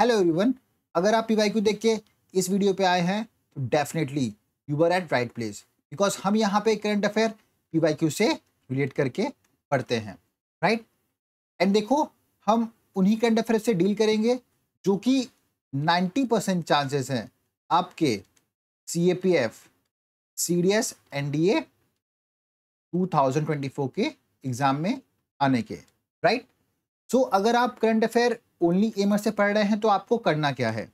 Hello everyone अगर आप P देख के इस वीडियो पे आए हैं तो definitely you are at right place because हम यहाँ पे करंट अफेयर पी से रिलेट करके पढ़ते हैं राइट एंड देखो हम उन्हीं करंट अफेयर से डील करेंगे जो कि 90 परसेंट चांसेस हैं आपके C A P F C D S N D A two thousand twenty four के एग्ज़ाम में आने के राइट right? सो so, अगर आप करंट अफेयर ओनली एमर से पढ़ रहे हैं तो आपको करना क्या है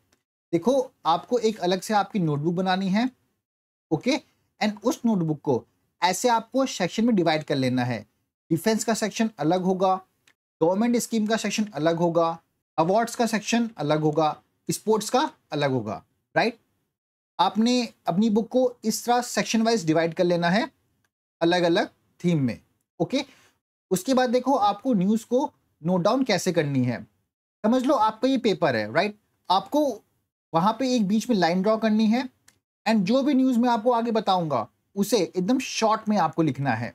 देखो आपको एक अलग से आपकी नोटबुक बनानी है ओके एंड उस नोटबुक को ऐसे आपको सेक्शन में डिवाइड कर लेना है डिफेंस का सेक्शन अलग होगा गवर्नमेंट स्कीम का सेक्शन अलग होगा अवार्ड्स का सेक्शन अलग होगा स्पोर्ट्स का अलग होगा राइट आपने अपनी बुक को इस तरह सेक्शन वाइज डिवाइड कर लेना है अलग अलग थीम में ओके उसके बाद देखो आपको न्यूज़ को नोट डाउन कैसे करनी है समझ लो आपका ये पेपर है राइट आपको वहां पे एक बीच में लाइन ड्रॉ करनी है एंड जो भी न्यूज़ में आपको आगे बताऊंगा उसे एकदम शॉर्ट में आपको लिखना है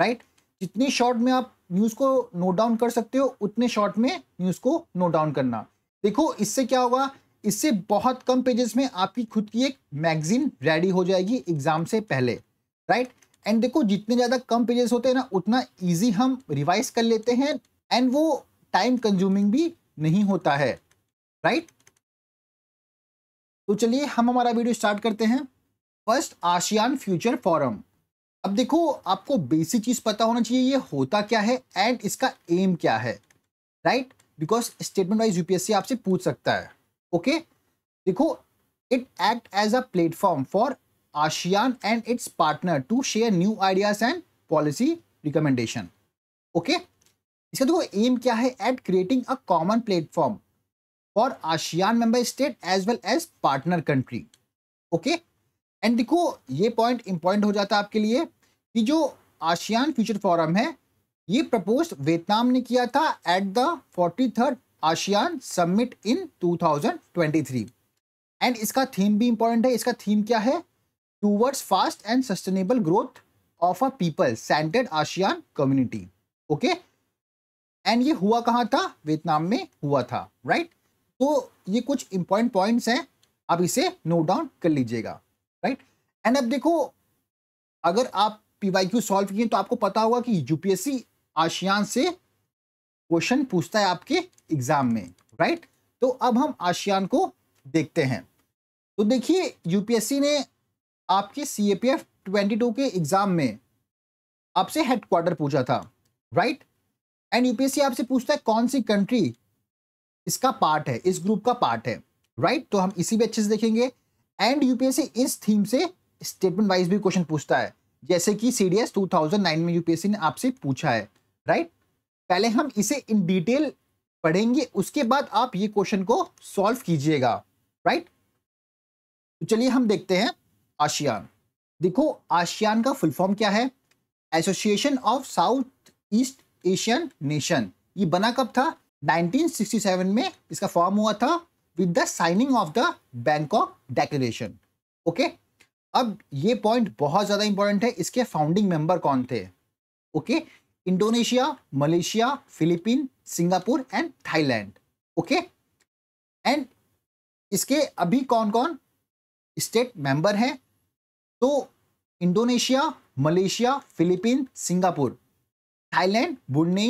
राइट जितने शॉर्ट में आप न्यूज़ को नोट डाउन कर सकते हो उतने शॉर्ट में न्यूज़ को नोट डाउन करना देखो इससे क्या होगा इससे बहुत कम पेजेस में आपकी खुद की एक मैगजीन रेडी हो जाएगी एग्जाम से पहले राइट एंड देखो जितने ज़्यादा कम पेजेस होते हैं ना उतना ईजी हम रिवाइज कर लेते हैं एंड वो टाइम कंज्यूमिंग भी नहीं होता है राइट तो चलिए हम हमारा वीडियो स्टार्ट करते हैं फर्स्ट आशियान फ्यूचर फोरम अब देखो आपको बेसिक चीज़ पता होना चाहिए ये होता क्या है एंड इसका एम क्या है right because statement wise UPSC आपसे पूछ सकता है ओके देखो it act as a platform for ASEAN and its partner to share new ideas and policy recommendation okay इसका देखो एम क्या है at creating a common platform for ASEAN member state as well as partner country okay and देखो ये point important हो जाता है आपके लिए कि जो आशियान फ्यूचर फोरम है ये प्रपोज वियतनाम ने किया था at the forty third ASEAN summit in 2023 and इसका थीम भी इंपॉर्टेंट है इसका थीम क्या है towards fast and sustainable growth of a people centred ASEAN community okay okay? And ये हुआ कहाँ था वियतनाम में हुआ था राइट तो ये कुछ इंपॉर्टेंट पॉइंट्स हैं आप इसे नोट डाउन कर लीजिएगा राइट एंड अब देखो अगर आप पी वाई क्यू सॉल्व किए तो आपको पता होगा कि यूपीएससी आशियान से क्वेश्चन पूछता है आपके एग्जाम में राइट तो अब हम आशियान को देखते हैं तो देखिए यूपीएससी ने आपके C A P F twenty two के एग्जाम में आपसे हेडक्वार्टर पूछा था राइट एंड यूपीएससी आपसे पूछता है कौन सी कंट्री इसका पार्ट है इस ग्रुप का पार्ट है राइट right? तो हम इसी भी अच्छे से देखेंगे एंड यूपीएससी इस थीम से स्टेटमेंट वाइज भी क्वेश्चन पूछता है जैसे कि C D S two thousand nine में यूपीएससी ने आपसे पूछा है राइट right? पहले हम इसे इन डिटेल पढ़ेंगे उसके बाद आप ये क्वेश्चन को सॉल्व कीजिएगा राइट तो चलिए हम देखते हैं आशियान देखो आशियान का फुल फॉर्म क्या है association of south east Asian nation ये बना कब था 1967 में इसका फॉर्म हुआ था with the signing of the Bangkok declaration okay अब ये पॉइंट बहुत ज़्यादा इंपॉर्टेंट है इसके फाउंडिंग मेंबर कौन थे okay Indonesia Malaysia Philippine Singapore and Thailand okay and इसके अभी कौन कौन स्टेट मेंबर हैं तो Indonesia Malaysia Philippine Singapore Thailand Brunei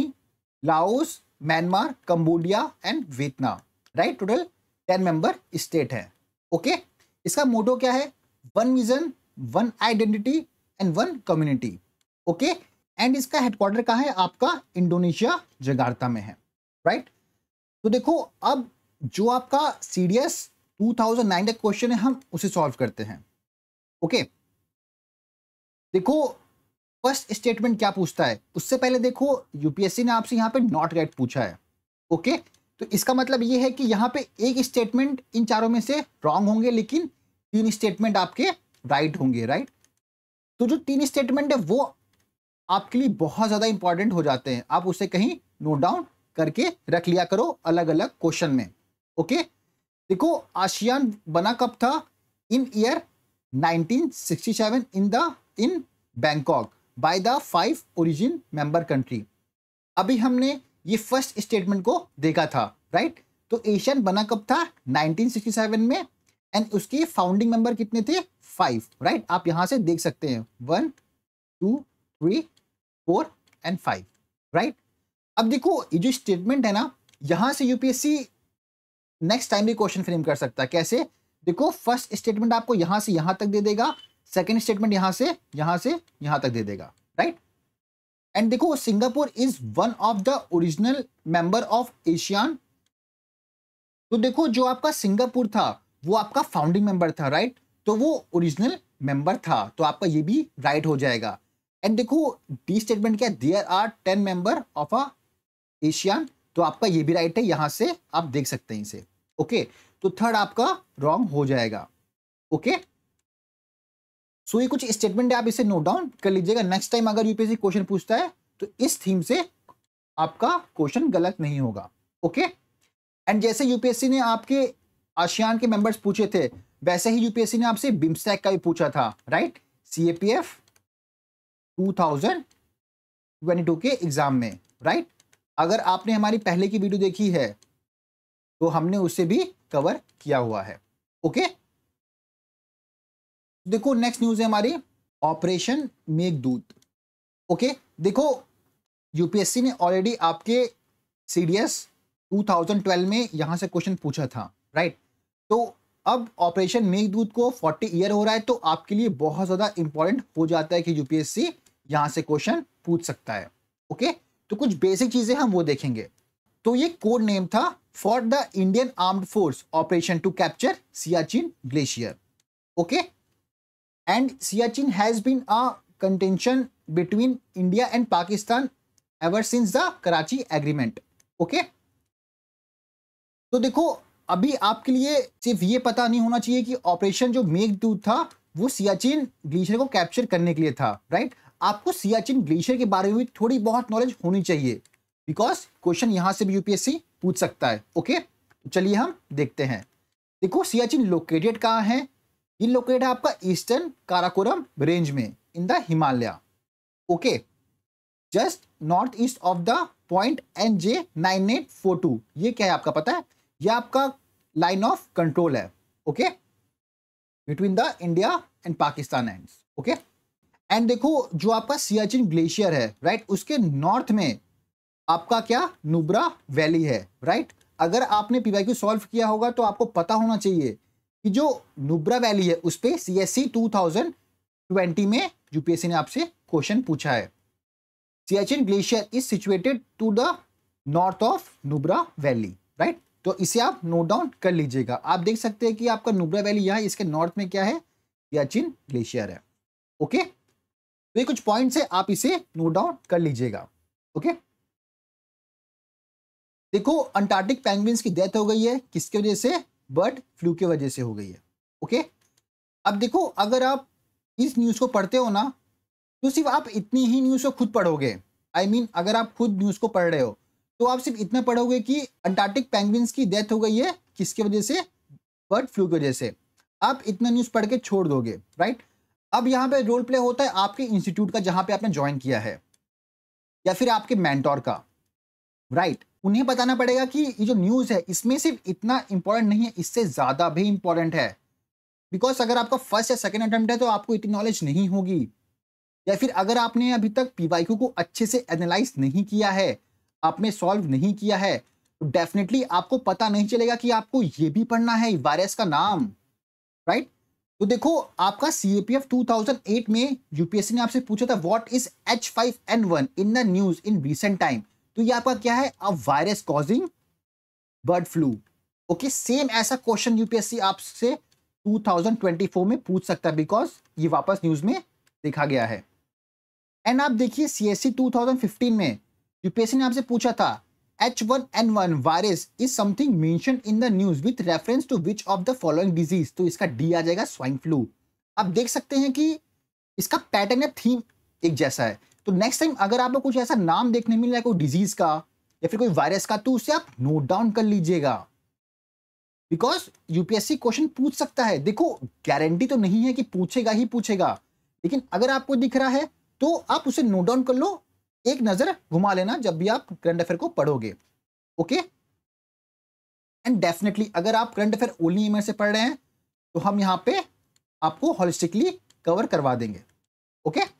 Laos Myanmar Cambodia and Vietnam right total ten member state है ओके okay? इसका मोटो क्या है one vision one identity and one community okay and इसका हेडक्वार्टर कहा है आपका इंडोनेशिया जगार्ता में है राइट right? तो देखो अब जो आपका सी डी एस सीडीएस 2009 का क्वेश्चन है हम उसे सॉल्व करते हैं ओके okay? देखो फर्स्ट स्टेटमेंट क्या पूछता है उससे पहले देखो यूपीएससी ने आपसे यहाँ पे नॉट गेट पूछा है ओके तो इसका मतलब ये है कि यहाँ पे एक स्टेटमेंट इन चारों में से रॉन्ग होंगे लेकिन तीन स्टेटमेंट आपके राइट होंगे राइट तो जो तीन स्टेटमेंट है वो आपके लिए बहुत ज़्यादा इंपॉर्टेंट हो जाते हैं आप उसे कहीं नोट डाउन करके रख लिया करो अलग अलग क्वेश्चन में ओके देखो आशियान बना कब था in year 1967 in the in Bangkok by the five origin member country अभी हमने ये फर्स्ट स्टेटमेंट को देखा था राइट right? तो एशियन बना कब था 1967 में एंड उसके फाउंडिंग मेंबर कितने थे फाइव राइट right? आप यहां से देख सकते हैं one two three four and five right अब देखो ये जो स्टेटमेंट है ना यहां से यूपीएससी नेक्स्ट टाइम भी क्वेश्चन फ्रेम कर सकता है कैसे देखो फर्स्ट स्टेटमेंट आपको यहां से यहां तक दे देगा सेकेंड स्टेटमेंट यहां से यहां से यहां तक दे देगा राइट एंड देखो Singapore is one of the original member of ASEAN तो देखो जो आपका सिंगापुर था वो आपका फाउंडिंग मेंबर था राइट तो वो ओरिजिनल मेंबर था तो आपका ये भी राइट हो जाएगा एंड देखो डी स्टेटमेंट क्या there are ten member of a ASEAN तो आपका ये भी राइट है यहां से आप देख सकते हैं इसे ओके okay, तो थर्ड आपका रॉन्ग हो जाएगा ओके okay? सो ये कुछ स्टेटमेंट है आप इसे नोट डाउन कर लीजिएगा नेक्स्ट टाइम अगर यूपीएससी क्वेश्चन पूछता है तो इस थीम से आपका क्वेश्चन गलत नहीं होगा ओके एंड जैसे यूपीएससी ने आपके आशियान के मेंबर्स पूछे थे वैसे ही यूपीएससी ने आपसे बिम्स्टैक का भी पूछा था right C A P F two thousand twenty two के एग्जाम में राइट अगर आपने हमारी पहले की वीडियो देखी है तो हमने उसे भी कवर किया हुआ है ओके देखो नेक्स्ट न्यूज है हमारी ऑपरेशन मेघदूत ओके देखो यूपीएससी ने ऑलरेडी आपके सीडीएस 2012 में यहां से क्वेश्चन पूछा था राइट तो अब ऑपरेशन मेघदूत को 40 ईयर हो रहा है तो आपके लिए बहुत ज्यादा इंपॉर्टेंट हो जाता है कि यूपीएससी यहां से क्वेश्चन पूछ सकता है ओके तो कुछ बेसिक चीजें हम वो देखेंगे तो ये कोड नेम था for the Indian armed force operation to capture Siachen glacier okay and Siachen has been a contention between India and Pakistan ever since the Karachi agreement okay तो देखो अभी आपके लिए सिर्फ ये पता नहीं होना चाहिए कि ऑपरेशन जो मेघ दूत था वो सियाचिन ग्लेशियर को कैप्चर करने के लिए था राइट आपको सियाचिन ग्लेशियर के बारे में भी थोड़ी बहुत नॉलेज होनी चाहिए बिकॉज क्वेश्चन यहाँ से भी यूपीएससी पूछ सकता है ओके okay? तो चलिए हम देखते हैं देखो सियाचिन लोकेटेड कहाँ है ये लोकेट है आपका ईस्टर्न काराकोरम रेंज में in the Himalaya okay just north east of the point N J nine eight four two ये क्या है आपका पता है ये आपका लाइन ऑफ कंट्रोल है okay between the India and Pakistan and okay and देखो जो आपका सियाचिन ग्लेशियर है राइट उसके नॉर्थ में आपका क्या नुब्रा वैली है राइट अगर आपने क्यू सॉल्व किया होगा तो आपको पता होना चाहिए कि जो नुब्रा वैली है उस पर C S two thousand twenty में यूपीएससी ने आपसे क्वेश्चन पूछा है Siachen glacier is situated to the north of Nubra valley right तो इसे आप नोट डाउन कर लीजिएगा आप देख सकते हैं कि आपका नुब्रा वैली यहाँ इसके नॉर्थ में क्या है सियाचिन ग्लेशियर है ओके तो ये कुछ पॉइंट्स है आप इसे नोट डाउन कर लीजिएगा ओके देखो अंटार्कटिक पेंगुइन्स की डेथ हो गई है किसकी वजह से बर्ड फ्लू के वजह से हो गई है ओके अब देखो अगर आप इस न्यूज़ को पढ़ते हो ना तो सिर्फ आप इतनी ही न्यूज़ को खुद पढ़ोगे आई I मीन mean, अगर आप खुद न्यूज़ को पढ़ रहे हो तो आप सिर्फ इतना पढ़ोगे कि अंटार्कटिक पेंगुइन्स की डेथ हो गई है किसके वजह से बर्ड फ्लू की वजह से आप इतना न्यूज़ पढ़ के छोड़ दोगे राइट अब यहाँ पे रोल प्ले होता है आपके इंस्टीट्यूट का जहाँ पे आपने ज्वाइन किया है या फिर आपके मैंटोर का राइट उन्हें बताना पड़ेगा कि ये जो न्यूज़ है इसमें सिर्फ इतना इंपॉर्टेंट नहीं है इससे ज़्यादा भी इंपॉर्टेंट है बिकॉज अगर आपका फर्स्ट या सेकेंड अटेम्प्ट है तो आपको इतनी नॉलेज नहीं होगी या फिर अगर आपने अभी तक पी को अच्छे से एनालाइज नहीं किया है आपने सॉल्व नहीं किया है तो डेफिनेटली आपको पता नहीं चलेगा कि आपको ये भी पढ़ना है वायरस का नाम राइट right? तो देखो आपका सी ए में यूपीएससी ने आपसे पूछा था what is H five N one in the news in recent time तो ये आपका क्या है a virus causing bird flu okay same ऐसा क्वेश्चन यूपीएससी आपसे 2024 में पूछ सकता है बिकॉज ये वापस न्यूज में देखा गया है एंड आप देखिए सी एस में यूपीएससी ने आपसे पूछा था H one N one virus is something mention in the news with reference to which of the following disease तो इसका डी आ जाएगा स्वाइन फ्लू आप देख सकते हैं कि इसका पैटर्न या थीम एक जैसा है तो नेक्स्ट टाइम अगर आपको कुछ ऐसा नाम देखने मिल रहा है कोई डिजीज का या फिर कोई वायरस का तो उसे आप नोट डाउन कर लीजिएगा बिकॉज यूपीएससी क्वेश्चन पूछ सकता है देखो गारंटी तो नहीं है कि पूछेगा ही पूछेगा लेकिन अगर आपको दिख रहा है तो आप उसे नोट डाउन कर लो एक नजर घुमा लेना जब भी आप करंट अफेयर को पढ़ोगे ओके एंड डेफिनेटली अगर आप करंट अफेयर ओनली ईमेल से पढ़ रहे हैं तो हम यहाँ पे आपको होलिस्टिकली कवर करवा देंगे okay okay?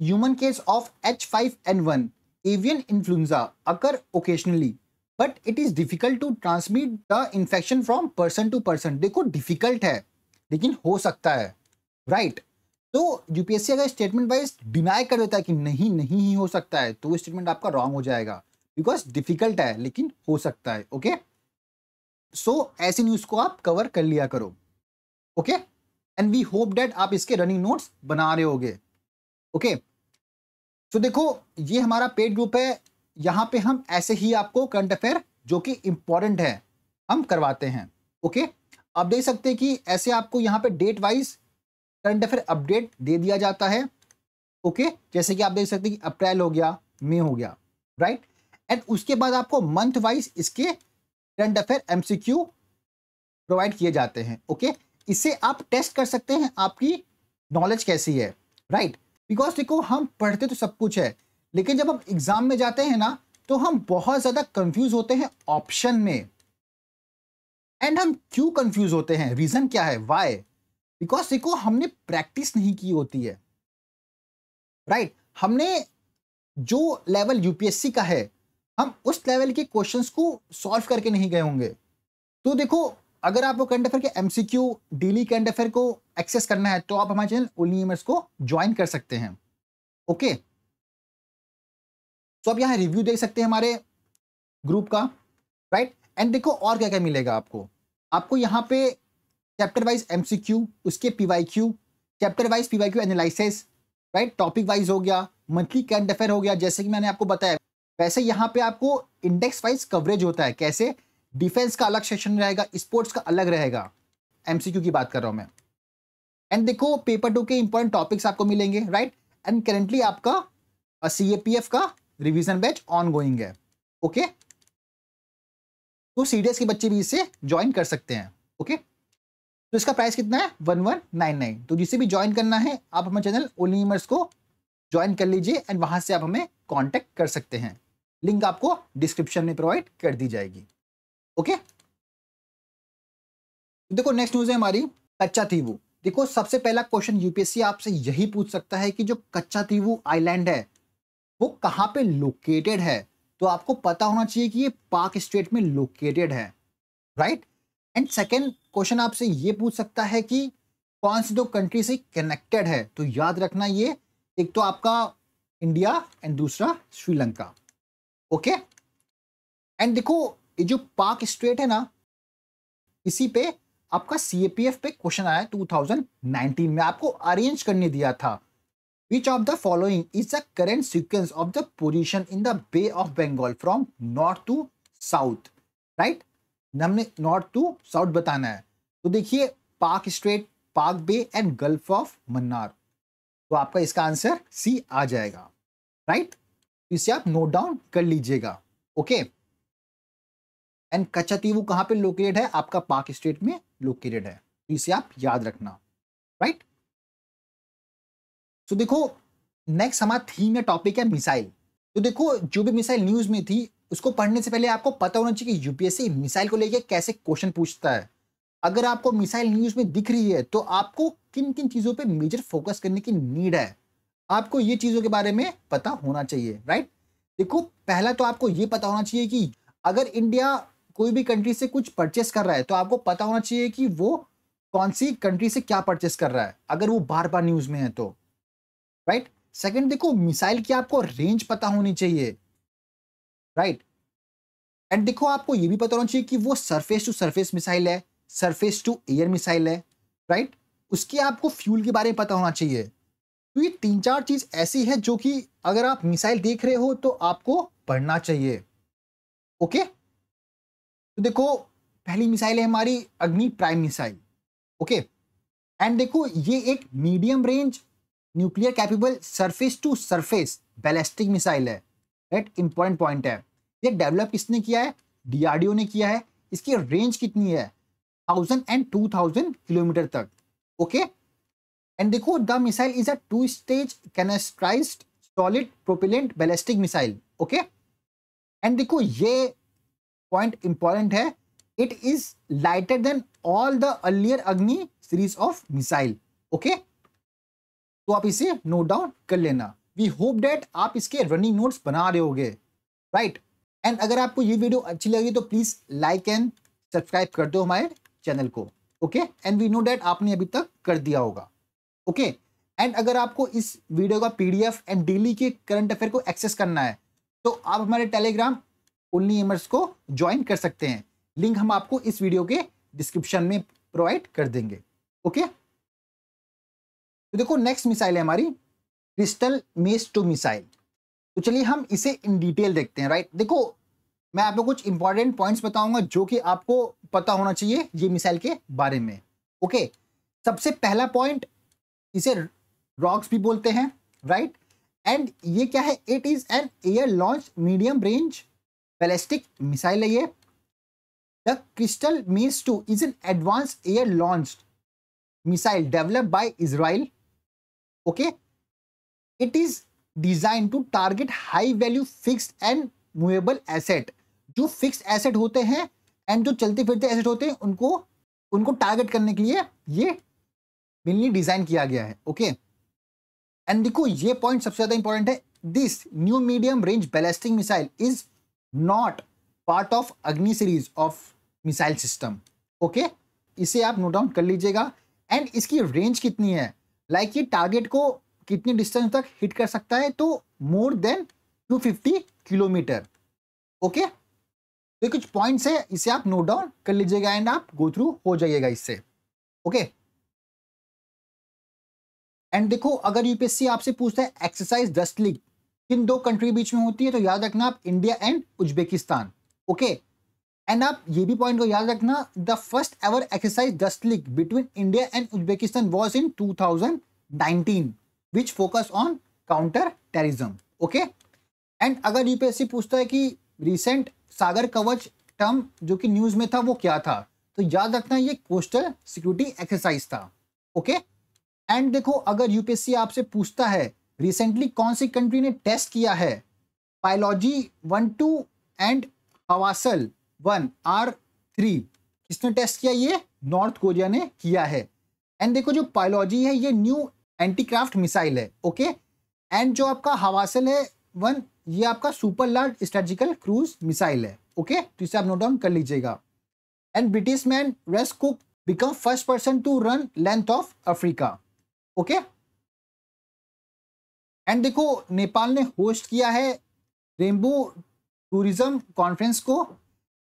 Of H five N one avian influenza occur occasionally but it is difficult to transmit the infection from person to person देखो डिफिकल्ट है लेकिन हो सकता है right तो यूपीएससी अगर स्टेटमेंट वाइज डिनाई कर देता है कि नहीं नहीं ही हो सकता है तो वो स्टेटमेंट आपका रॉन्ग हो जाएगा बिकॉज डिफिकल्ट है लेकिन हो सकता है ओके सो so, ऐसी न्यूज को आप कवर कर लिया करो okay and we hope that आप इसके रनिंग नोट्स बना रहे होगे ओके okay? तो देखो ये हमारा पेड ग्रुप है यहाँ पे हम ऐसे ही आपको करंट अफेयर जो कि इम्पॉर्टेंट है हम करवाते हैं ओके आप देख सकते हैं कि ऐसे आपको यहाँ पे date wise current affair update दे दिया जाता है ओके जैसे कि आप देख सकते हैं कि अप्रैल हो गया मई हो गया राइट एंड उसके बाद आपको मंथ वाइज इसके करंट अफेयर एम प्रोवाइड किए जाते हैं ओके इससे आप टेस्ट कर सकते हैं आपकी नॉलेज कैसी है राइट right? बिकॉज देखो हम पढ़ते तो सब कुछ है लेकिन जब हम एग्जाम में जाते हैं ना तो हम बहुत ज्यादा कंफ्यूज होते हैं ऑप्शन में एंड हम क्यों कंफ्यूज होते हैं रीजन क्या है वाई बिकॉज देखो हमने प्रैक्टिस नहीं की होती है राइट right? हमने जो लेवल यूपीएससी का है हम उस लेवल के क्वेश्चंस को सॉल्व करके नहीं गए होंगे तो देखो अगर आपको करंट अफेयर के एमसीक्यू डेली करंट अफेयर को एक्सेस करना है तो आप हमारे चैनल ओनली e को ज्वाइन कर सकते हैं ओके तो आप यहां रिव्यू देख सकते हैं हमारे ग्रुप का राइट एंड देखो और क्या क्या मिलेगा आपको आपको यहाँ पे चैप्टर वाइज एमसीक्यू उसके PYQ chapter wise PYQ analysis right topic wise हो गया मंथली करंट अफेयर हो गया जैसे कि मैंने आपको बताया वैसे यहाँ पे आपको इंडेक्स वाइज कवरेज होता है कैसे डिफेंस का अलग सेक्शन रहेगा स्पोर्ट्स का अलग रहेगा एमसीक्यू की बात कर रहा हूं मैं एंड देखो पेपर टू के इंपॉर्टेंट टॉपिक्स आपको मिलेंगे राइट एंड करेंटली आपका सी ए पी एफ का रिविजन बैच ऑन गोइंग है ओके सी तो सीडीएस के बच्चे भी इसे ज्वाइन कर सकते हैं ओके तो इसका प्राइस कितना है वन वन नाइन नाइन तो जिसे भी ज्वाइन करना है आप हमारे चैनल ओलीमर्स को ज्वाइन कर लीजिए एंड वहां से आप हमें कॉन्टेक्ट कर सकते हैं लिंक आपको डिस्क्रिप्शन में प्रोवाइड कर दी जाएगी ओके देखो नेक्स्ट न्यूज है हमारी कच्चा थीवू देखो सबसे पहला क्वेश्चन यूपीएससी आपसे यही पूछ सकता है कि जो कच्चा थीवू आइलैंड है वो कहां पे लोकेटेड है तो आपको पता होना चाहिए कि ये पाक स्टेट में लोकेटेड है राइट एंड सेकेंड क्वेश्चन आपसे ये पूछ सकता है कि कौन सी दो कंट्री से कनेक्टेड है तो याद रखना ये एक तो आपका इंडिया एंड दूसरा श्रीलंका ओके एंड देखो ये जो पाक स्ट्रेट है ना इसी पे आपका सीएपीएफ पे क्वेश्चन आया 2019 में आपको अरेंज करने दिया था which of the following is the current sequence of the position in the bay of Bengal from north to south right हमने नॉर्थ टू साउथ बताना है तो देखिए Palk strait Palk bay and gulf of Mannar तो आपका इसका आंसर सी आ जाएगा राइट right? तो इसे आप नोट डाउन कर लीजिएगा ओके okay? एंड कचतीवू कहाँ पे लोकेटेड है आपका पाक स्टेट में लोकेटेड है इसे आप याद रखना राइट तो देखो नेक्स्ट हमारा थीम या टॉपिक है मिसाइल तो देखो जो भी मिसाइल न्यूज में थी उसको पढ़ने से पहले आपको पता होना चाहिए कि यूपीएससी मिसाइल को लेकर कैसे क्वेश्चन पूछता है अगर आपको मिसाइल न्यूज में दिख रही है तो आपको किन किन चीजों पे मेजर फोकस करने की नीड है आपको ये चीजों के बारे में पता होना चाहिए राइट देखो पहला तो आपको ये पता होना चाहिए कि अगर इंडिया कोई भी कंट्री से कुछ परचेस कर रहा है तो आपको पता होना चाहिए कि वो कौन सी कंट्री से क्या परचेस कर रहा है अगर वो बार बार न्यूज में है तो राइट सेकंड देखो मिसाइल की आपको रेंज पता होनी चाहिए राइट एंड देखो आपको ये भी पता होना चाहिए कि वो सरफेस टू सरफेस मिसाइल है सरफेस टू एयर मिसाइल है राइट उसके आपको फ्यूल के बारे में पता होना चाहिए तो ये तीन चार चीज ऐसी है जो कि अगर आप मिसाइल देख रहे हो तो आपको पढ़ना चाहिए ओके okay? तो देखो पहली मिसाइल है हमारी अग्नि प्राइम मिसाइल ओके एंड देखो ये एक medium range nuclear capable surface to surface ballistic missile है राइट इंपॉर्टेंट पॉइंट है ये डेवलप किसने किया है डीआरडीओ ने किया है इसकी रेंज कितनी है thousand and two thousand kilometre तक ओके एंड देखो the missile is a two stage canisterised solid propellant ballistic missile okay and देखो ये पॉइंट इंपॉर्टेंट है it is lighter than all the earlier Agni series of missile okay तो आप इसे note down कर लेना वी होप डेट आप इसके रनिंग नोट्स बना रहे होगे राइट right? एंड अगर आपको ये वीडियो अच्छी लगी तो प्लीज़ लाइक एंड सब्सक्राइब कर दो हमारे चैनल को okay and we know that आपने अभी तक कर दिया होगा ओके okay? एंड अगर आपको इस वीडियो का पीडीएफ एंड डेली के करंट अफेयर को एक्सेस करना है तो आप हमारे टेलीग्राम उन ईमेल्स को ज्वाइन कर सकते हैं लिंक हम आपको इस वीडियो के डिस्क्रिप्शन में प्रोवाइड कर देंगे ओके तो देखो नेक्स्ट मिसाइल है हमारी क्रिस्टल मेस टू मिसाइल तो चलिए हम इसे इन डिटेल देखते हैं राइट देखो मैं आपको कुछ इंपॉर्टेंट पॉइंट्स बताऊंगा जो कि आपको पता होना चाहिए ये मिसाइल के बारे में ओके सबसे पहला पॉइंट इसे रॉक्स भी बोलते हैं राइट एंड ये क्या है it is an air launch medium range ballistic missile है ये the crystal means two is an advanced air launch missile develop by Israel okay it is design to target high value fix and movable asset जो fix asset होते हैं and जो चलते फिरते asset होते हैं उनको उनको टारगेट करने के लिए ये मिलनी डिजाइन किया गया है ओके एंड देखो ये पॉइंट सबसे ज्यादा इंपॉर्टेंट है this new medium range ballistic missile is not part of Agni series of missile system okay इसे आप नोट डाउन कर लीजिएगा एंड इसकी रेंज कितनी है लाइक like ये टारगेट को कितने डिस्टेंस तक हिट कर सकता है तो मोर देन 250 किलोमीटर ओके तो कुछ पॉइंट्स है इसे आप नोट डाउन कर लीजिएगा एंड आप गो थ्रू हो जाइएगा इससे ओके एंड देखो अगर यूपीएससी आपसे पूछता है एक्सरसाइज दस लिख किन दो कंट्री बीच में होती है तो याद रखना आप India and Uzbekistan okay and आप ये भी पॉइंट को याद रखना the first ever exercise dust league between India and Uzbekistan was in two thousand nineteen which focus on counter terrorism okay and अगर यूपीएससी पूछता है कि रिसेंट सागर कवच टर्म जो कि न्यूज में था वो क्या था तो याद रखना ये कोस्टल सिक्योरिटी एक्सरसाइज था ओके okay? एंड देखो अगर यूपीएससी आपसे पूछता है रिसेंटली कौन सी कंट्री ने टेस्ट किया है Pyoljji one two and Hwasal one R three किसने टेस्ट किया ये नॉर्थ कोरिया ने किया है एंड देखो जो पायलॉजी है ये न्यू एंटीक्राफ्ट मिसाइल है ओके एंड जो आपका हवासल है वन ये आपका super large strategical cruise missile है ओके तो इसे आप नोट डाउन कर लीजिएगा and British man Russ Cook become first person to run length of Africa okay and देखो नेपाल ने होस्ट किया है रेनबो टूरिज्म कॉन्फ्रेंस को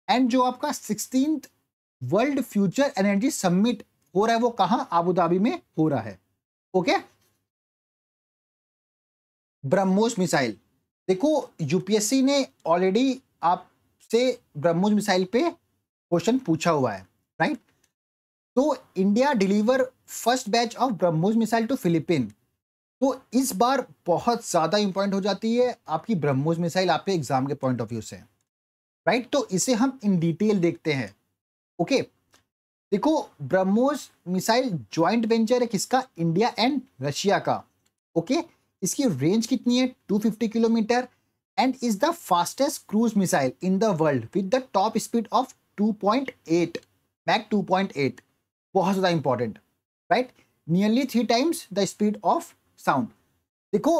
एंड जो आपका sixteen world future energy summit हो रहा है वो कहाँ आबू धाबी में हो रहा है ओके ब्रह्मोस मिसाइल देखो यूपीएससी ने ऑलरेडी आपसे ब्रह्मोस मिसाइल पे क्वेश्चन पूछा हुआ है राइट तो India deliver first batch of BrahMos missile to Philippine तो इस बार बहुत ज़्यादा इंपॉर्टेंट हो जाती है आपकी ब्रह्मोस मिसाइल आपके एग्जाम के पॉइंट ऑफ व्यू से राइट तो इसे हम इन डिटेल देखते हैं ओके देखो ब्रह्मोस मिसाइल ज्वाइंट वेंचर है किसका इंडिया एंड रशिया का ओके इसकी रेंज कितनी है 250 kilometre and is the fastest cruise missile in the world with the top speed of 2.8 Mach at बहुत ज़्यादा important right nearly three times the speed of sound देखो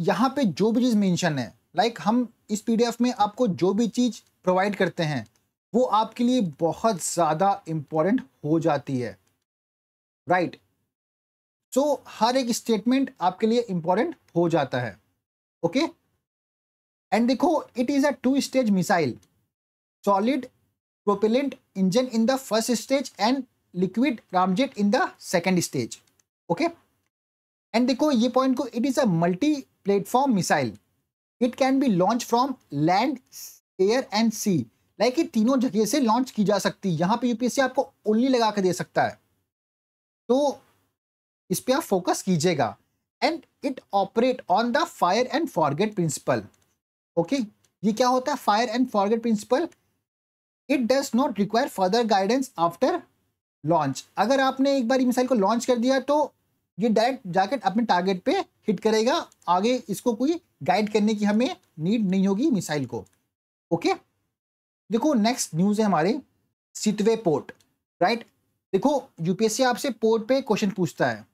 यहाँ पे जो भी चीज़ मेंशन है लाइक like हम इस पीडीएफ में आपको जो भी चीज़ प्रोवाइड करते हैं वो आपके लिए बहुत ज़्यादा इंपॉर्टेंट हो जाती है राइट right. सो so, हर एक स्टेटमेंट आपके लिए इंपॉर्टेंट हो जाता है ओके एंड देखो it is a two stage missile solid propellant engine in the first stage and liquid ramjet in the second stage okay and देखो ये पॉइंट को it is a multi platform missile it can be launch from land air and sea like ये तीनों जगह से launch की जा सकती है यहाँ पे यूपीएससी आपको ओनली लगा के दे सकता है तो इस पर आप फोकस कीजिएगा and it operate on the fire and forget principle okay ये क्या होता है fire and forget principle it does not require further guidance after launch अगर आपने एक बार मिसाइल को लॉन्च कर दिया तो ये डायरेक्ट जाकर अपने टारगेट पे हिट करेगा आगे इसको कोई गाइड करने की हमें नीड नहीं होगी मिसाइल को ओके देखो नेक्स्ट न्यूज़ है हमारे सितवे पोर्ट राइट देखो यूपीएससी आपसे पोर्ट पे क्वेश्चन पूछता है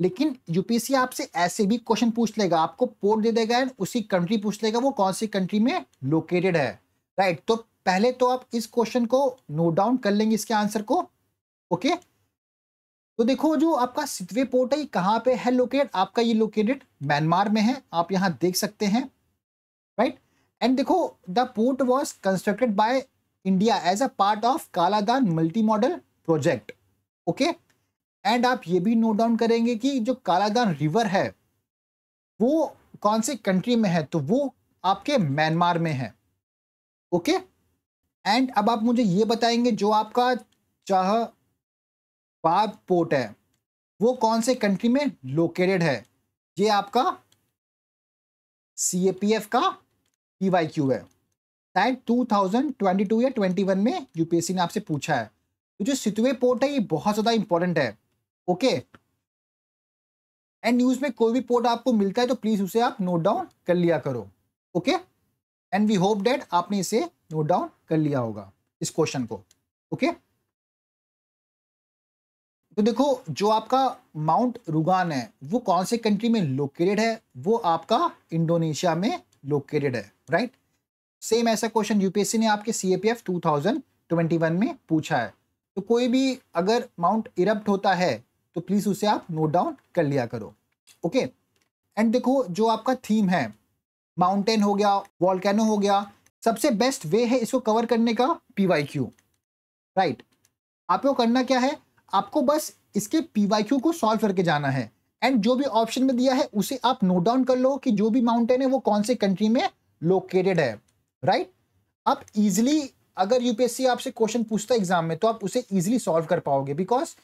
लेकिन यूपीएससी आपसे ऐसे भी क्वेश्चन पूछ लेगा आपको पोर्ट दे देगा एंड उसी कंट्री पूछ लेगा वो कौन सी कंट्री में लोकेटेड है राइट तो पहले तो आप इस क्वेश्चन को नोट डाउन कर लेंगे इसके आंसर को ओके तो देखो जो आपका सितवे पोर्ट है ये कहाँ पे है लोकेट आपका ये लोकेटेड म्यांमार में है आप यहाँ देख सकते हैं राइट एंड देखो the port was constructed by India as a part of Kaladan multi model project okay and आप ये भी नोट डाउन करेंगे कि जो कालादान रिवर है वो कौन से कंट्री में है तो वो आपके म्यांमार में है ओके okay? एंड अब आप मुझे ये बताएंगे जो आपका चाह बाब पोर्ट है वो कौन से कंट्री में लोकेटेड है ये आपका सी का पी क्यू है ट्वेंटी टू या वन में यूपीएससी ने आपसे पूछा है तो जो सितुए पोर्ट है ये बहुत ज़्यादा इंपॉर्टेंट है ओके एंड न्यूज़ में कोई भी पोर्ट आपको मिलता है तो प्लीज़ उसे आप नोट डाउन कर लिया करो okay and we hope that आपने इसे नोट डाउन कर लिया होगा इस क्वेश्चन को ओके okay? तो देखो जो आपका माउंट रुगान है वो कौन से कंट्री में लोकेटेड है वो आपका इंडोनेशिया में लोकेटेड है राइट सेम ऐसा क्वेश्चन यूपीएससी ने आपके C A P F two thousand twenty one में पूछा है तो कोई भी अगर माउंट इरप्ट होता है तो प्लीज़ उसे आप नोट डाउन कर लिया करो ओके एंड देखो जो आपका थीम है माउंटेन हो गया वॉलकैनो हो गया सबसे बेस्ट वे है इसको कवर करने का पी वाई क्यू राइट आपको करना क्या है आपको बस इसके पी को सॉल्व करके जाना है एंड जो भी ऑप्शन में दिया है उसे आप नोट डाउन कर लो कि जो भी माउंटेन है वो कौन से कंट्री में लोकेटेड है राइट आप इजिली अगर यूपीएससी आपसे क्वेश्चन पूछता है एग्जाम में तो आप उसे इजिली सॉल्व कर पाओगे बिकॉज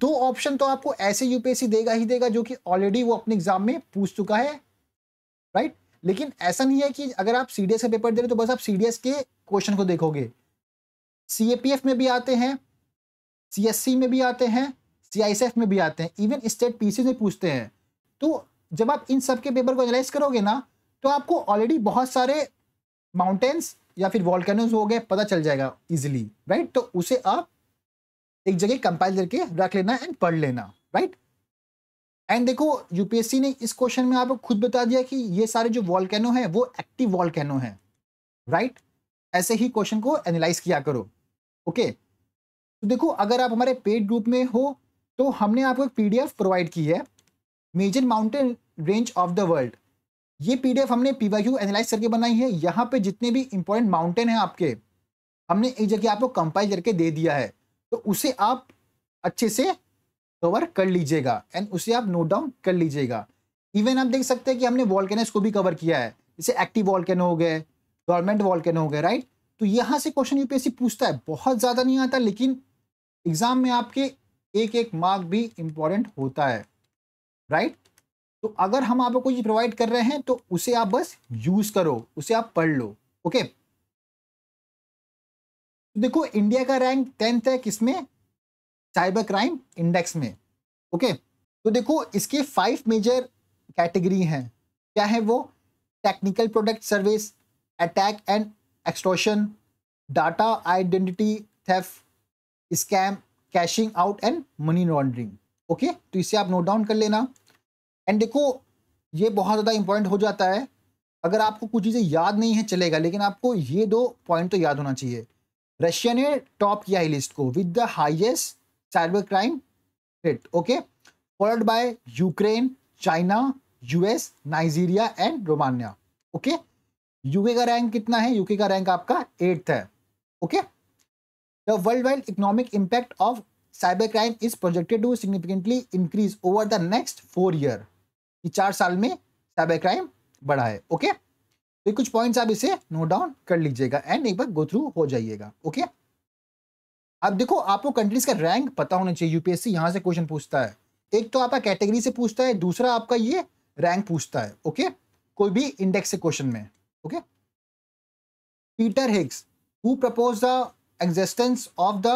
दो ऑप्शन तो आपको ऐसे यूपीएससी देगा ही देगा जो कि ऑलरेडी वो अपने एग्जाम में पूछ चुका है राइट लेकिन ऐसा नहीं है कि अगर आप सीडीएस का पेपर दे रहे हो तो बस आप सीडीएस के क्वेश्चन को देखोगे सीएपीएफ में भी आते हैं सीएससी में भी आते हैं सीआईएसएफ में भी आते हैं इवन स्टेट पीसीज में पूछते हैं तो जब आप इन सब के पेपर को एनालाइज करोगे ना तो आपको ऑलरेडी बहुत सारे माउंटेन्स या फिर वॉल्केनोज हो गए पता चल जाएगा इजिली राइट तो उसे आप एक जगह कंपाइल करके रख लेना एंड पढ़ लेना राइट एंड देखो यूपीएससी ने इस क्वेश्चन में आपको खुद बता दिया कि ये सारे जो वॉल्केनो है वो एक्टिव वॉल्केनो है राइट ऐसे ही क्वेश्चन को एनालाइज किया करो ओके okay? तो देखो अगर आप हमारे पेड ग्रुप में हो तो हमने आपको एक पीडीएफ प्रोवाइड की है major mountain range of the world ये पीडीएफ हमने वाई एनालाइज करके बनाई है यहाँ पे जितने भी इंपॉर्टेंट माउंटेन हैं आपके हमने एक जगह आपको कंपाइल करके दे दिया है तो उसे आप अच्छे से कवर कर लीजिएगा एंड उसे आप नोट डाउन कर लीजिएगा इवन आप देख सकते हैं कि हमने वॉलकैनस को भी कवर किया है जैसे एक्टिव वॉलकैनो हो गए गवर्नमेंट वॉलकैनो हो गए राइट तो यहाँ से क्वेश्चन यूपीएससी पूछता है बहुत ज़्यादा नहीं आता लेकिन एग्जाम में आपके एक एक मार्क भी इम्पॉर्टेंट होता है राइट तो अगर हम आपको कुछ प्रोवाइड कर रहे हैं तो उसे आप बस यूज करो उसे आप पढ़ लो ओके तो देखो इंडिया का रैंक टेंथ है किसमें साइबर क्राइम इंडेक्स में ओके तो देखो इसके फाइव मेजर कैटेगरी हैं क्या है वो technical product service attack and extortion data identity theft scam cashing out and money laundering okay तो इसे आप नोट डाउन कर लेना एंड देखो ये बहुत ज़्यादा इंपॉर्टेंट हो जाता है अगर आपको कुछ चीज़ें याद नहीं है चलेगा लेकिन आपको ये दो पॉइंट तो याद होना चाहिए रशिया ने टॉप किया है लिस्ट को with the highest cyber crime rate okay followed by Ukraine China US Nigeria and Romania okay UK का रैंक कितना है यूके का रैंक आपका एट्थ है okay okay? The worldwide economic impact of cybercrime is projected to significantly increase over the next 4 year. ki 4 saal mein cyber crime बढ़ा है okay? तो कुछ पॉइंट्स आप इसे नोट डाउन कर लीजिएगा एंड एक बार गो थ्रू हो जाइएगा ओके अब देखो आपको कंट्रीज का रैंक पता होना चाहिए यूपीएससी यहां से क्वेश्चन पूछता है एक तो आपका कैटेगरी से पूछता है दूसरा आपका ये रैंक पूछता है ओके कोई भी इंडेक्स से क्वेश्चन में okay Peter Higgs who propose the existence of the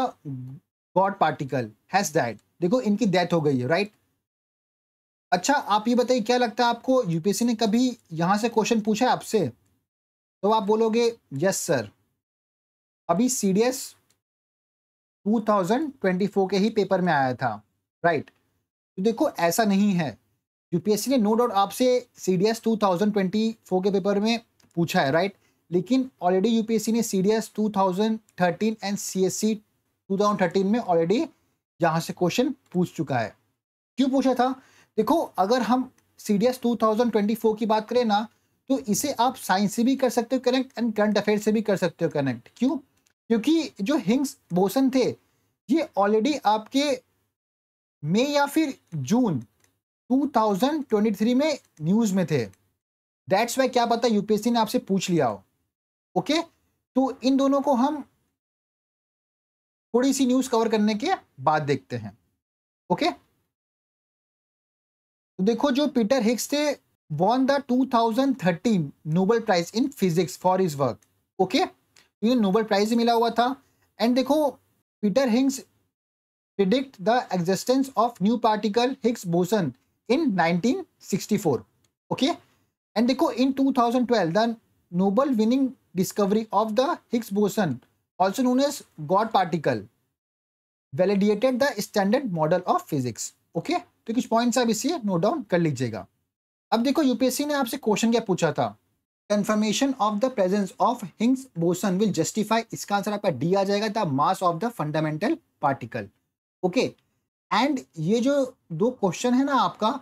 God particle has died देखो इनकी डेथ हो गई है राइट अच्छा आप ये बताइए क्या लगता है आपको यूपीएससी ने कभी यहां से क्वेश्चन पूछा है आपसे तो आप बोलोगे यस सर अभी सी डी एस 2024 के ही पेपर में आया था राइट तो देखो ऐसा नहीं है यूपीएससी ने नो डाउट आपसे सी डी एस 2024 के पेपर में पूछा है राइट लेकिन ऑलरेडी यूपीएससी ने C D S two thousand thirteen and C S C two thousand thirteen में ऑलरेडी यहाँ से क्वेश्चन पूछ चुका है क्यों पूछा था देखो अगर हम C D S two thousand twenty four की बात करें ना तो इसे आप साइंस से भी कर सकते हो कनेक्ट एंड करंट अफेयर से भी कर सकते हो कनेक्ट क्यों क्योंकि जो हिंग्स बोसन थे ये ऑलरेडी आपके मई या फिर जून 2023 में न्यूज़ में थे दैट्स वाई क्या पता यूपीएससी ने आपसे पूछ लिया हो ओके तो इन दोनों को हम थोड़ी सी न्यूज कवर करने के बाद देखते हैं ओके तो देखो जो पीटर हिक्स थे won the 2013 Nobel prize in physics for his work okay Nobel prize मिला हुआ था एंड देखो Peter Higgs predict the existence of new particle Higgs boson in 1964 okay and देखो in 2012 the Nobel winning discovery of the Higgs boson also known as God particle validated the standard model of physics okay तो कुछ points आप इसे note down कर लीजिएगा अब देखो UPSC ने आपसे क्वेश्चन क्या पूछा था confirmation of the presence of Higgs boson will justify इसका आंसर आपका डी आ जाएगा the mass of the fundamental particle okay and ये जो दो क्वेश्चन है ना आपका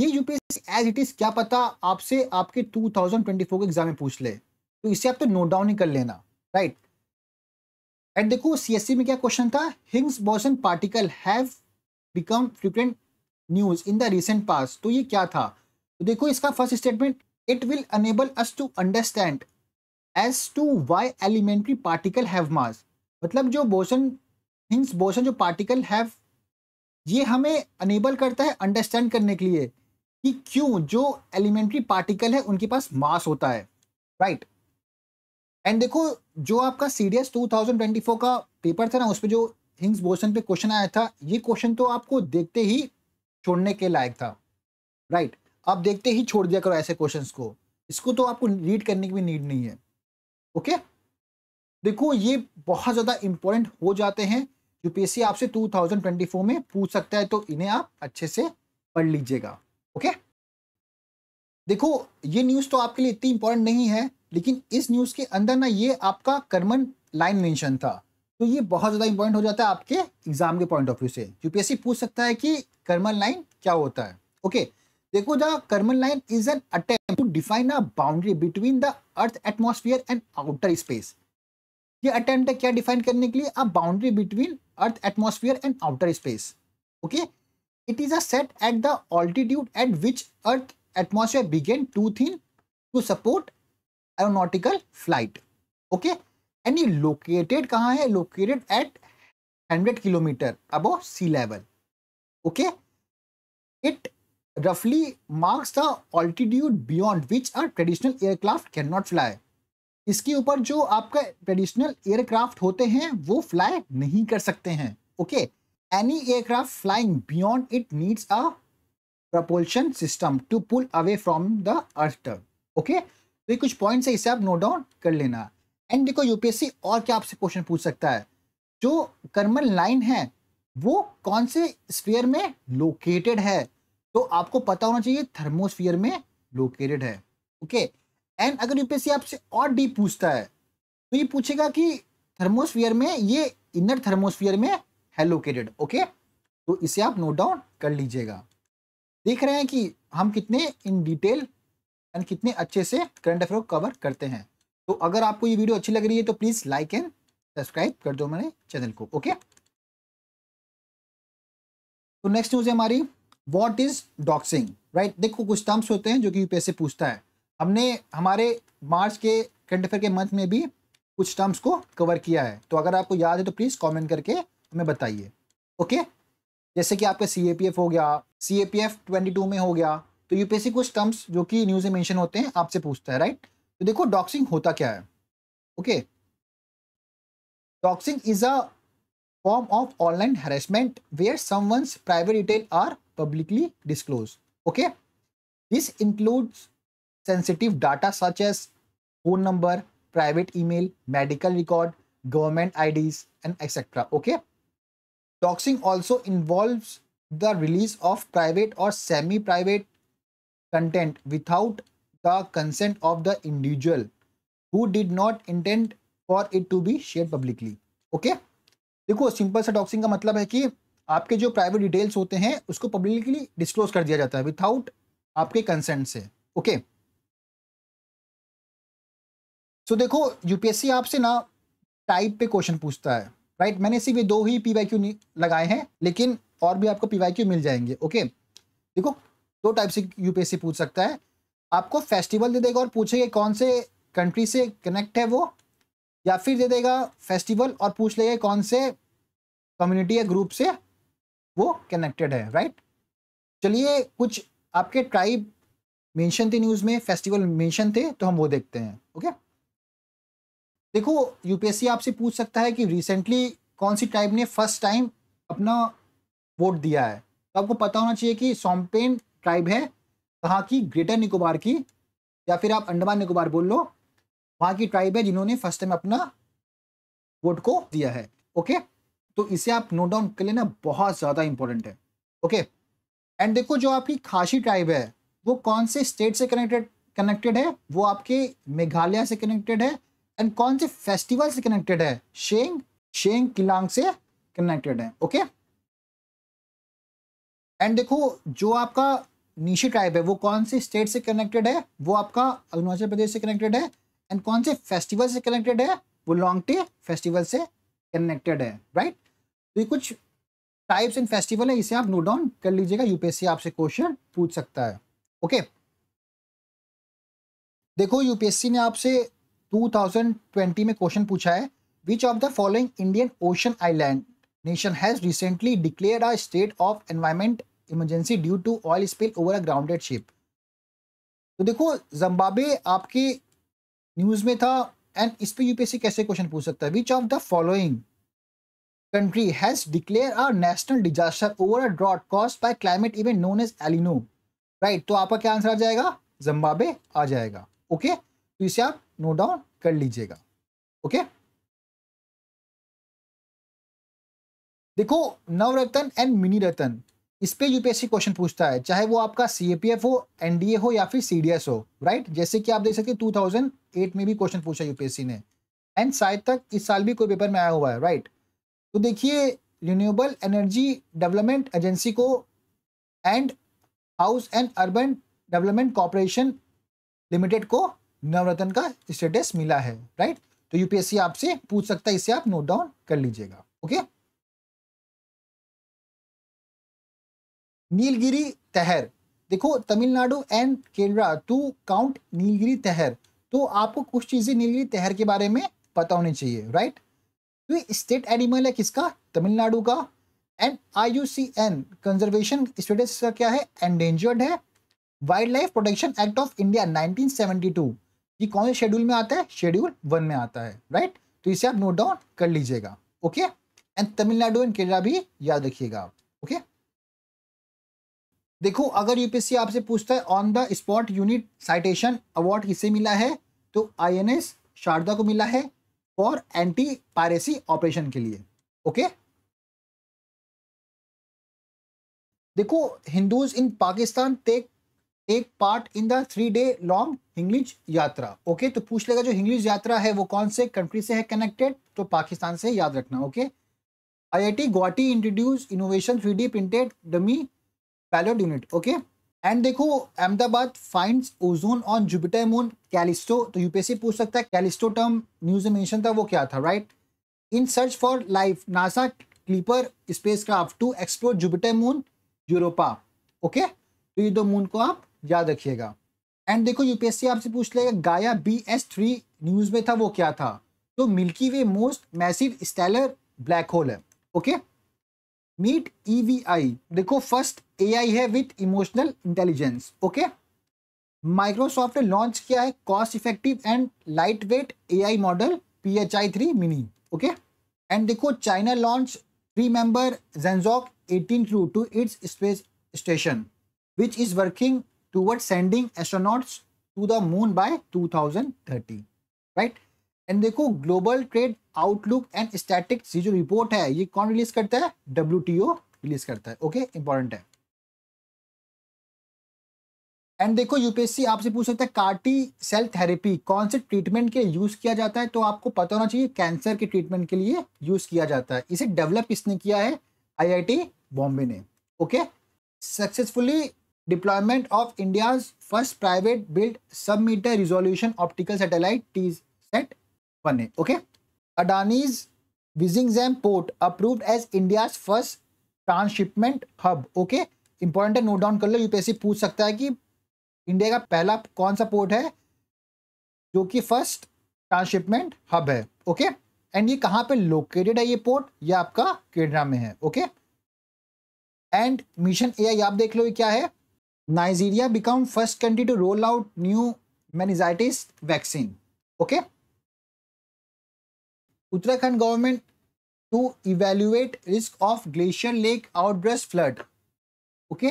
ये यूपीएससी एज इट इज क्या पता आपसे आपके 2024 के एग्जाम में पूछ ले तो इसे आप तो नोट डाउन ही कर लेना राइट एंड देखो सीएससी में क्या क्वेश्चन था Higgs boson particle have become frequent news in the recent past तो ये क्या था तो देखो इसका first statement it will enable us to understand as to why elementary particle have mass मतलब जो बोसन हिंग्स बोसन जो पार्टिकल हैव ये हमें अनेबल करता है अंडरस्टैंड करने के लिए कि क्यों जो एलिमेंट्री पार्टिकल है उनके पास मास होता है राइट right? एंड देखो जो आपका C D S two thousand twenty four का पेपर था ना उस पर जो हिंग्स बोसन पे क्वेश्चन आया था ये क्वेश्चन तो आपको देखते ही छोड़ने के लायक था राइट right. आप देखते ही छोड़ दिया करो ऐसे क्वेश्चन को इसको तो आपको रीड करने की भी नीड नहीं है ओके okay? देखो ये बहुत ज़्यादा इंपॉर्टेंट हो जाते हैं जो पी आपसे फोर में पूछ सकता है तो इन्हें आप अच्छे से पढ़ लीजिएगा ओके देखो ये न्यूज़ तो आपके लिए इतनी इंपॉर्टेंट नहीं है लेकिन इस न्यूज के अंदर ना ये आपका कर्मन लाइन मेंशन था तो ये बहुत ज्यादा इंपॉर्टेंट हो जाता है आपके एग्जाम के पॉइंट ऑफ व्यू से यूपीएससी पूछ सकता है कि कर्मन लाइन क्या होता है ओके देखो the Karman line is an attempt to define a boundary between the earth atmosphere and outer space ये अटेम्प्ट क्या डिफाइन करने के लिए a boundary between earth atmosphere and outer space okay it is a set at the altitude at which earth atmosphere begin to thin to support aeronautical flight okay and ये located कहाँ है located at hundred kilometre above sea level okay it रफली marks the altitude beyond which are traditional aircraft can not fly इसके ऊपर जो आपका traditional aircraft होते हैं वो फ्लाई नहीं कर सकते हैं okay any aircraft flying beyond it needs a propulsion system to pull away from the earth okay तो ये कुछ पॉइंट्स है इसे आप नोट डाउन कर लेना एंड देखो यूपीएससी और क्या आपसे क्वेश्चन पूछ सकता है जो कर्मल लाइन है वो कौन से स्फीयर में लोकेटेड है तो आपको पता होना चाहिए थर्मोस्फीयर में लोकेटेड है ओके एंड अगर यूपीएससी आपसे और डीप पूछता है तो ये पूछेगा कि थर्मोस्फीयर में ये इनर थर्मोस्फीयर में है लोकेटेड ओके तो इसे आप नोट डाउन कर लीजिएगा देख रहे हैं कि हम कितने इन डिटेल एंड कितने अच्छे से करंट अफेयर को कवर करते हैं तो अगर आपको ये वीडियो अच्छी लग रही है तो प्लीज़ लाइक एंड सब्सक्राइब कर दो मेरे चैनल को ओके तो नेक्स्ट न्यूज़ है हमारी वॉट इज डॉक्सिंग राइट देखो कुछ टर्म्स होते हैं जो कि यूपीएससी पूछता है हमने हमारे मार्च के करंट अफेयर के मंथ में भी कुछ टर्म्स को कवर किया है तो अगर आपको याद है तो प्लीज़ कॉमेंट करके हमें बताइए ओके जैसे कि आपका सी हो गया सी ए में हो गया तो यूपीएससी कुछ टर्म्स जो कि न्यूज में मेंशन होते हैं आपसे पूछता है राइट तो देखो डॉक्सिंग होता क्या है okay doxxing is a form of online harassment where someone's private detail are publicly disclose okay this includes sensitive data such as phone number private email medical record government IDs and etcetera okay doxxing also involve the release of private और semi private content without the consent of the individual who did not intend for it to be shared publicly okay देखो simple सा doxxing का मतलब है कि आपके जो private details होते हैं उसको पब्लिकली डिस्क्लोज कर दिया जाता है विथआउट आपके कंसेंट से ओके okay? सो देखो यूपीएससी आपसे ना टाइप पे क्वेश्चन पूछता है राइट right? मैंने सिर्फ ये दो ही पी लगाए हैं लेकिन और भी आपको पी मिल जाएंगे ओके okay? देखो दो टाइप से यूपीएससी पूछ सकता है आपको फेस्टिवल दे देगा और पूछेगा कौन से कंट्री से कनेक्ट है वो या फिर दे देगा फेस्टिवल और पूछ लेगा कौन से कम्युनिटी या ग्रुप से वो कनेक्टेड है राइट चलिए कुछ आपके ट्राइब मेंशन थे न्यूज़ में फेस्टिवल मेंशन थे तो हम वो देखते हैं ओके देखो यूपीएससी आपसे पूछ सकता है कि रिसेंटली कौन सी ट्राइब ने फर्स्ट टाइम अपना वोट दिया है तो आपको पता होना चाहिए कि सोमपेन ट्राइब है कहाँ की ग्रेटर निकोबार की या फिर आप अंडमान निकोबार बोल लो वहाँ की ट्राइब है जिन्होंने फर्स्ट टाइम अपना वोट को दिया है ओके तो इसे आप नोट डाउन कर लेना बहुत ज़्यादा इंपॉर्टेंट है ओके एंड देखो जो आपकी खासी ट्राइब है वो कौन से स्टेट से कनेक्टेड कनेक्टेड है वो आपके मेघालय से कनेक्टेड है एंड कौन से फेस्टिवल से कनेक्टेड है शेंग शेंग किलांग से कनेक्टेड है ओके एंड देखो जो आपका नीशी ट्राइब है वो कौन से स्टेट से कनेक्टेड है वो आपका अरुणाचल प्रदेश से कनेक्टेड है एंड कौन से फेस्टिवल से कनेक्टेड है वो लॉन्गटे फेस्टिवल से कनेक्टेड है राइट तो ये कुछ टाइप्स एंड फेस्टिवल है इसे आप नोट डाउन कर लीजिएगा यूपीएससी आपसे क्वेश्चन पूछ सकता है ओके देखो यूपीएससी ने आपसे 2020 में क्वेश्चन पूछा है which of the following Indian Ocean island nation has recently declare a state of environment emergency due to oil spill over a grounded ship तो देखो जम्बाबे आपके न्यूज में था एंड इस पर यूपीएससी कैसे क्वेश्चन पूछ सकता है which of the following country has declare a national disaster over a drought cause by climate event known as El Nino right तो आपका क्या आंसर आ जाएगा जम्बाबे आ जाएगा ओके okay? तो इसे आप नो डाउन कर लीजिएगा ओके okay? देखो नवरत्न एंड मिनी रतन इस पे यूपीएससी क्वेश्चन पूछता है चाहे वो आपका सीएपीएफ हो एनडीए हो या फिर सीडीएस हो राइट जैसे कि आप देख सकते हैं 2008 में भी क्वेश्चन पूछा यूपीएससी ने एंड शायद तक इस साल भी कोई पेपर में आया हुआ है राइट तो देखिए रिन्यूएबल एनर्जी डेवलपमेंट एजेंसी को and house and urban development corporation limited को नवरत्न का स्टेटस मिला है राइट तो यूपीएससी आपसे पूछ सकता है इसे आप नोट डाउन कर लीजिएगा ओके नीलगिरी तहर देखो Tamil Nadu and Kerala to count Nilgiri tahr तो आपको कुछ चीज़ें नीलगिरी तहर के बारे में पता होनी चाहिए राइट तो ये स्टेट एनिमल है किसका तमिलनाडु का and I U C N conservation status का क्या है एंडेंजर्ड है wildlife protection act of India 1972 ये कौन से शेड्यूल में आता है शेड्यूल वन में आता है राइट तो इसे आप नोट डाउन कर लीजिएगा okay and Tamil Nadu and Kerala भी याद रखिएगा ओके देखो अगर यूपीएससी आपसे पूछता है on the spot unit citation award किसे मिला है तो आईएनएस शारदा को मिला है फॉर एंटी पायरेसी ऑपरेशन के लिए ओके देखो हिंदूज इन पाकिस्तान टेक एक part in the three day long Hinglaj yatra okay तो पूछ लेगा जो हिंग्लिश यात्रा है वो कौन से कंट्री से है कनेक्टेड तो पाकिस्तान से याद रखना okay I I T Guwahati introduce innovation three D printed dummy payload unit okay and देखो Ahmedabad find ozone on Jupiter moon Callisto तो यूपीएससी पूछ सकता है कैलिस्टो टर्म न्यूज मेंशन था वो क्या था right in search for life NASA Clipper spacecraft to explore Jupiter moon Europa okay तो ये दो मून को आप याद रखिएगा एंड देखो यूपीएससी आपसे पूछ लेगा गाया बी एस थ्री न्यूज में था वो क्या था तो Milky Way most massive stellar black hole है okay okay? Meet EVI e देखो फर्स्ट एआई है with emotional intelligence okay Microsoft ने लॉन्च किया है cost effective and lightweight A model P H I three mini okay and देखो China launch three member Shenzhou eighteen crew to its space station which is working towards sending astronauts to the moon by 2030 right and देखो global trade outlook and statistics जो report है ये कौन release करता है W release करता है okay okay? Important है एंड देखो यूपीएससी आपसे पूछ सकता है कार्टी सेल थेरेपी कौन से ट्रीटमेंट के यूज किया जाता है तो आपको पता होना चाहिए कैंसर के ट्रीटमेंट के लिए यूज किया जाता है इसे डेवलप किसने किया है आईआईटी बॉम्बे ने okay successfully deployment of India first private build sub metre resolution optical satellite T sat one okay Adani's Vizhinjam port approved as India's first transshipment hub okay important है note down कर लो UPSC तो पूछ सकता है कि India का पहला कौन सा पोर्ट है जो कि first transshipment hub okay okay okay? And ये कहाँ पे लोकेटेड है ये पोर्ट ये आपका केडरा में है ओके एंड मिशन ए आप देख लो ये क्या है Nigeria become first country to roll out new meningitis vaccine okay okay? Uttarakhand government to evaluate risk of glacier lake outburst flood okay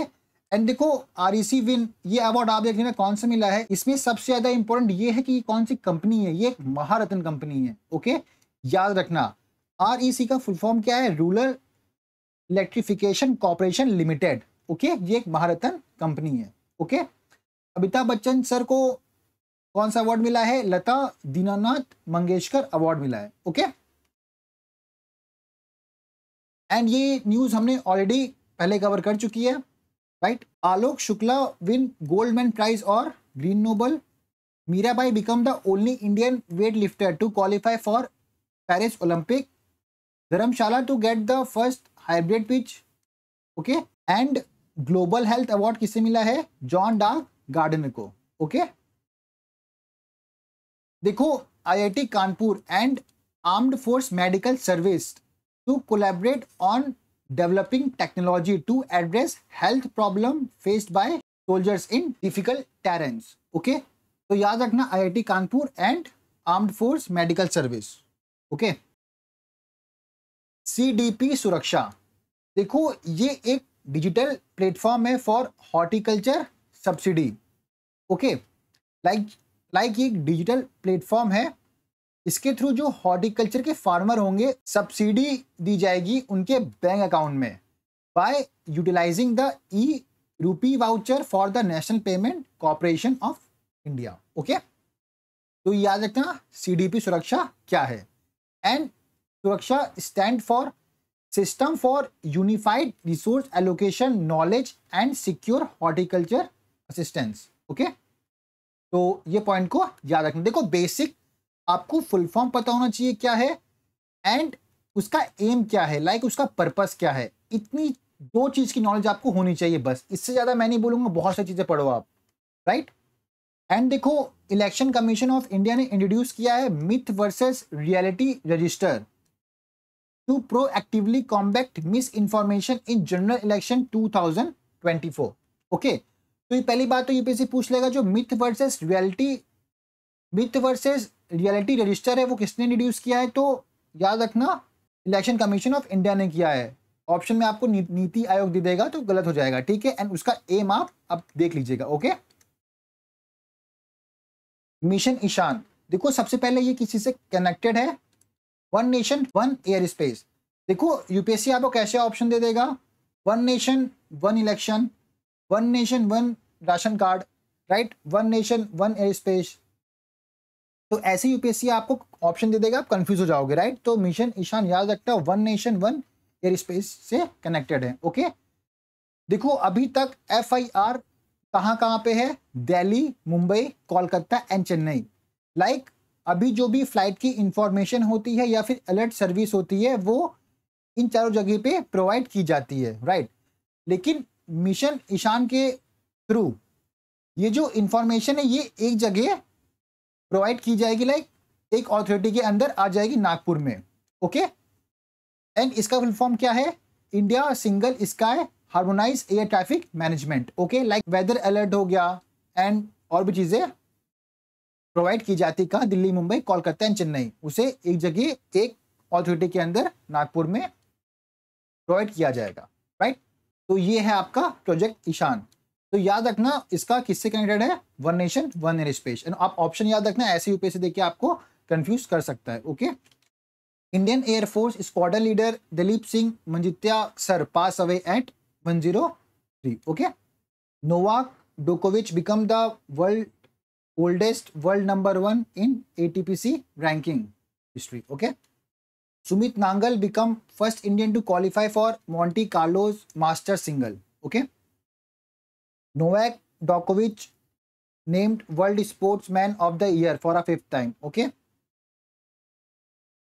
and देखो आर विन e ये अवार्ड आप देख रहे हैं कौन सा मिला है इसमें सबसे ज्यादा इंपॉर्टेंट ये है कि ये कौन सी कंपनी है ये महारत्न कंपनी है ओके याद रखना आर e का फुल फॉर्म क्या है rural electrification corporation limited okay ये एक महारत्न कंपनी है ओके अमिताभ बच्चन सर को कौन सा अवार्ड मिला है लता दीनानाथ मंगेशकर अवार्ड मिला है ओके एंड ये न्यूज हमने ऑलरेडी पहले कवर कर चुकी है right Alok Shukla win Goldman prize और green Nobel Mirabai become the only Indian weight lifter to qualify for Paris Olympic Dharamshala to get the first hybrid pitch okay and global health award किसे मिला है John Dark Garden को okay okay? देखो IIT Kanpur and armed force medical service to collaborate on developing technology to address health problem faced by soldiers in difficult terrains okay तो याद रखना IIT Kanpur and armed force medical service okay CDP Suraksha देखो ये एक digital platform है for horticulture subsidy okay like like ये एक digital platform है इसके थ्रू जो हॉर्टिकल्चर के फार्मर होंगे सब्सिडी दी जाएगी उनके बैंक अकाउंट में by utilising the e rupee voucher for the National Payment Corporation of India okay तो याद रखना सीडीपी सुरक्षा क्या है and Suraksha stand for system for unified resource allocation knowledge and secure horticulture assistance okay तो ये point को याद रखना देखो बेसिक आपको फुल फॉर्म पता होना चाहिए क्या है एंड उसका एम क्या है लाइक like उसका पर्पस क्या है इतनी दो चीज़ की नॉलेज आपको होनी चाहिए बस इससे ज़्यादा मैं नहीं बोलूंगा बहुत सारी चीज़ें पढ़ो आप राइट right? एंड देखो इलेक्शन कमीशन ऑफ इंडिया ने इंट्रोड्यूस किया है myth versus reality register to proactively combat misinformation in general election two okay okay? तो ये पहली बात तो यूपीएससी पूछ लेगा जो myth versus reality myth versus reality register है वो किसने इंट्रोड्यूस किया है तो याद रखना इलेक्शन कमीशन ऑफ इंडिया ने किया है ऑप्शन में आपको नीति आयोग दे देगा तो गलत हो जाएगा ठीक है एंड उसका एम आप अब देख लीजिएगा ओके मिशन ईशान देखो सबसे पहले ये किसी से कनेक्टेड है one nation one airspace देखो यूपीएससी आपको कैसे ऑप्शन दे देगा one nation one election one nation one ration card right one nation one airspace तो ऐसे यूपीएससी आपको ऑप्शन दे देगा आप कंफ्यूज हो जाओगे राइट तो मिशन ईशान याद है one nation one airspace से कनेक्टेड है ओके देखो अभी तक एफ आई आर कहाँ कहाँ पे है दिल्ली मुंबई कोलकाता एंड चेन्नई लाइक अभी जो भी फ्लाइट की इंफॉर्मेशन होती है या फिर अलर्ट सर्विस होती है वो इन चारों जगह पे प्रोवाइड की जाती है राइट लेकिन मिशन ईशान के थ्रू ये जो इंफॉर्मेशन है ये एक जगह प्रोवाइड की जाएगी लाइक एक ऑथोरिटी के अंदर आ जाएगी नागपुर में ओके एंड इसका फुल फॉर्म क्या है India single sky harmonise air traffic management okay like weather alert हो गया एंड और भी चीज़ें प्रोवाइड की जाती कहा दिल्ली मुंबई कोलकाता एंड चेन्नई उसे एक जगह एक ऑथोरिटी के अंदर नागपुर में प्रोवाइड किया जाएगा राइट तो ये है आपका प्रोजेक्ट ईशान तो याद रखना इसका किससे कनेक्टेड है one nation one an space आप ऑप्शन याद रखना ऐसे यूपी से देखिए आपको कंफ्यूज कर सकता है okay Indian air force squadron leader Dilip Singh Majithia sir pass away at one zero three okay Novak डोकोविच become the world world number one in a ATPC ranking history Okay. Sumit Nagal become first Indian to qualify for Monte Carlo master single okay Novak डॉकोविच named world sportsman of the year for a fifth time okay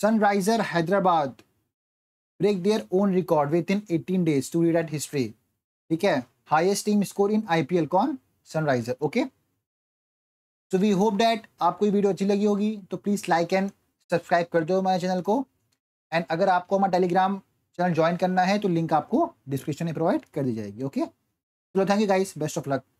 Sunriser Hyderabad break their own record within eighteen days to rewrite history ठीक है highest team score in I P L con Sunriser okay so we hope that आपको video अच्छी लगी होगी तो please like and subscribe कर दो हमारे चैनल को एंड अगर आपको हमारा टेलीग्राम चैनल ज्वाइन करना है तो लिंक आपको डिस्क्रिप्शन में प्रोवाइड कर दी जाएगी ओके चलो thank you guys best of luck